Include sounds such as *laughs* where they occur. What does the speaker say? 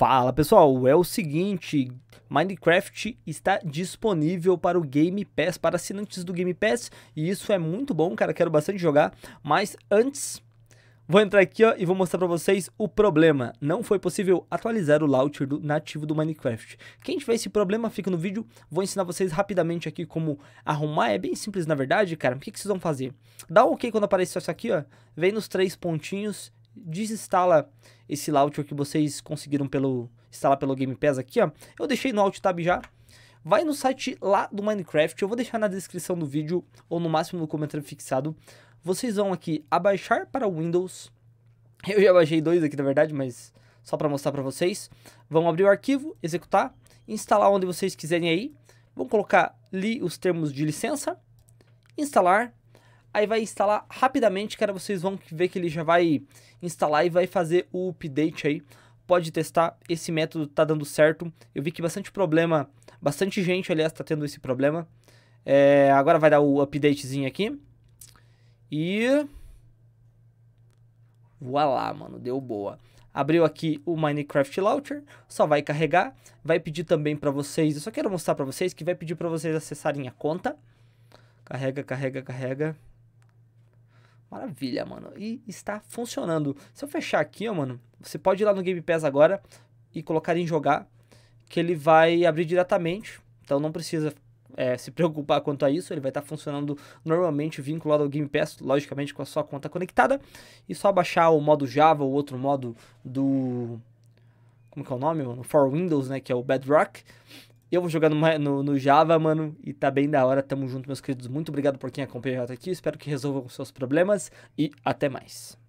Fala pessoal, é o seguinte, Minecraft está disponível para o Game Pass, para assinantes do Game Pass, e isso é muito bom, cara, quero bastante jogar, mas antes Vou entrar aqui ó, e vou mostrar para vocês o problema. Não foi possível atualizar o launcher do nativo do Minecraft. Quem tiver esse problema, fica no vídeo. Vou ensinar vocês rapidamente aqui como arrumar. É bem simples na verdade, cara. O que, que vocês vão fazer? Dá um ok quando aparecer isso aqui, ó. Vem nos três pontinhos desinstala esse launcher que vocês conseguiram pelo instalar pelo Game Pass aqui, ó. Eu deixei no Alt Tab já. Vai no site lá do Minecraft, eu vou deixar na descrição do vídeo ou no máximo no comentário fixado. Vocês vão aqui abaixar para Windows. Eu já baixei dois aqui na verdade, mas só para mostrar para vocês. Vão abrir o arquivo, executar, instalar onde vocês quiserem aí. Vão colocar li os termos de licença, instalar aí vai instalar rapidamente, cara, vocês vão ver que ele já vai instalar e vai fazer o update aí. Pode testar, esse método tá dando certo. Eu vi que bastante problema, bastante gente, aliás, tá tendo esse problema. É, agora vai dar o updatezinho aqui. E... Voilá, mano, deu boa. Abriu aqui o Minecraft Launcher, só vai carregar, vai pedir também para vocês, eu só quero mostrar para vocês que vai pedir para vocês acessarem a conta. Carrega, carrega, carrega. Maravilha, mano. E está funcionando. Se eu fechar aqui, ó, mano, você pode ir lá no Game Pass agora e colocar em jogar, que ele vai abrir diretamente. Então não precisa é, *laughs* se preocupar quanto a isso. Ele vai estar tá funcionando normalmente vinculado ao Game Pass, logicamente com a sua conta conectada. E só baixar o modo Java ou outro modo do. Como que é o nome, mano? For Windows, né? Que é o Bedrock. Eu vou jogar no, no, no, Java, mano, e tá bem da hora. Tamo junto, meus queridos. Muito obrigado por quem acompanhou até aqui. Espero que resolvam os seus problemas e até mais.